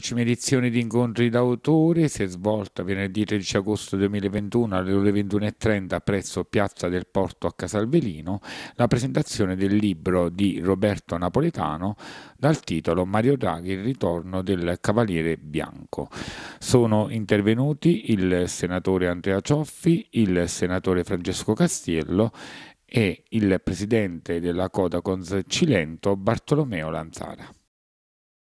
Decima edizione di incontri d'autore si è svolta venerdì 13 agosto 2021 alle ore 21.30 presso Piazza del Porto a Casalvelino la presentazione del libro di Roberto Napoletano dal titolo Mario Draghi, il ritorno del Cavaliere Bianco. Sono intervenuti il senatore Andrea Cioffi, il senatore Francesco Castiello e il presidente della Codacons Cilento Bartolomeo Lanzara.